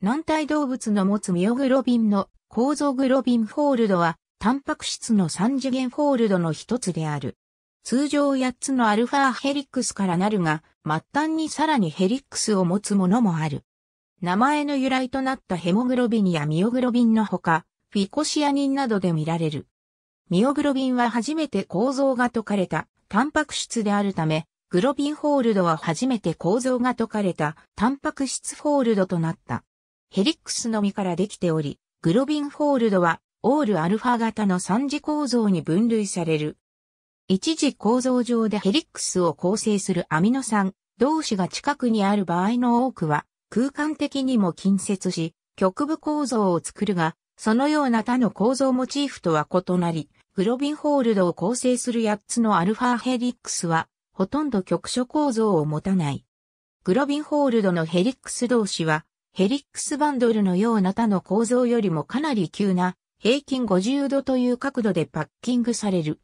軟体動物の持つミオグロビンの構造グロビンフォールドは、タンパク質の三次元フォールドの一つである。通常8つのアルファヘリックスからなるが、末端にさらにヘリックスを持つものもある。名前の由来となったヘモグロビンやミオグロビンのほか、フィコシアニンなどで見られる。ミオグロビンは初めて構造が解かれたタンパク質であるため、グロビンホールドは初めて構造が解かれたタンパク質ホールドとなった。ヘリックスのみからできており、グロビンフォールドはオールアルファ型の三次構造に分類される。一次構造上でヘリックスを構成するアミノ酸同士が近くにある場合の多くは空間的にも近接し、局部構造を作るが、そのような他の構造モチーフとは異なり、グロビンホールドを構成する8つのアルファヘリックスは、ほとんど局所構造を持たない。グロビンホールドのヘリックス同士は、ヘリックスバンドルのような他の構造よりもかなり急な平均50度という角度でパッキングされる。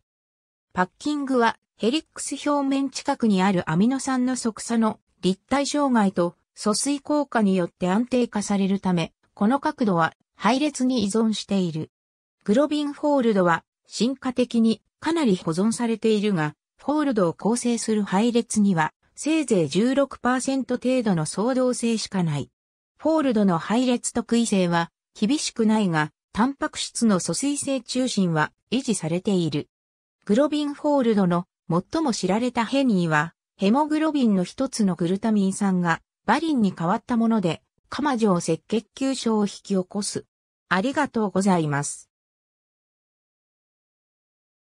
パッキングはヘリックス表面近くにあるアミノ酸の即差の立体障害と疎水効果によって安定化されるため、この角度は配列に依存している。グロビンフォールドは進化的にかなり保存されているが、フォールドを構成する配列にはせいぜい16%程度の相動性しかない。フォールドの配列特異性は厳しくないが、タンパク質の疎水性中心は維持されている。グロビンフォールドの最も知られた変異は、ヘモグロビンの一つのグルタミン酸がバリンに変わったもので、カマを赤血球症を引き起こす。ありがとうございます。